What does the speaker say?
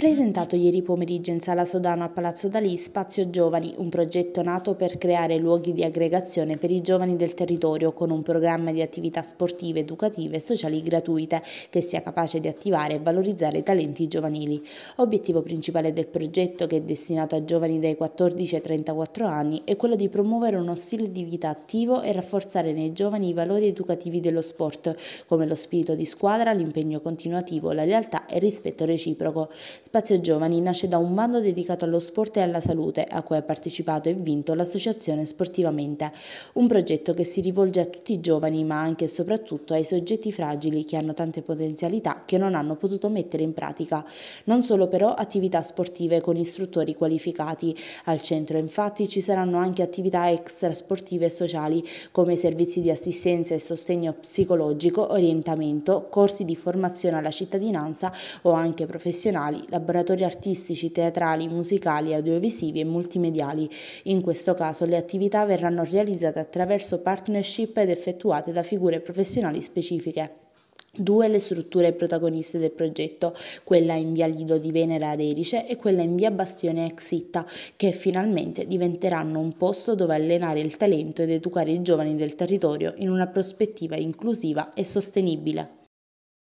Presentato ieri pomeriggio in Sala Sodano a Palazzo Dalì Spazio Giovani, un progetto nato per creare luoghi di aggregazione per i giovani del territorio con un programma di attività sportive, educative e sociali gratuite che sia capace di attivare e valorizzare i talenti giovanili. Obiettivo principale del progetto, che è destinato a giovani dai 14 ai 34 anni, è quello di promuovere uno stile di vita attivo e rafforzare nei giovani i valori educativi dello sport, come lo spirito di squadra, l'impegno continuativo, la lealtà e il rispetto reciproco Spazio Giovani nasce da un bando dedicato allo sport e alla salute, a cui ha partecipato e vinto l'associazione Sportivamente, un progetto che si rivolge a tutti i giovani ma anche e soprattutto ai soggetti fragili che hanno tante potenzialità che non hanno potuto mettere in pratica. Non solo però attività sportive con istruttori qualificati. Al centro infatti ci saranno anche attività extra sportive e sociali come servizi di assistenza e sostegno psicologico, orientamento, corsi di formazione alla cittadinanza o anche professionali, la laboratori artistici, teatrali, musicali, audiovisivi e multimediali. In questo caso le attività verranno realizzate attraverso partnership ed effettuate da figure professionali specifiche. Due le strutture protagoniste del progetto, quella in via Lido di Venere ad Erice e quella in via Bastione Exitta, che finalmente diventeranno un posto dove allenare il talento ed educare i giovani del territorio in una prospettiva inclusiva e sostenibile.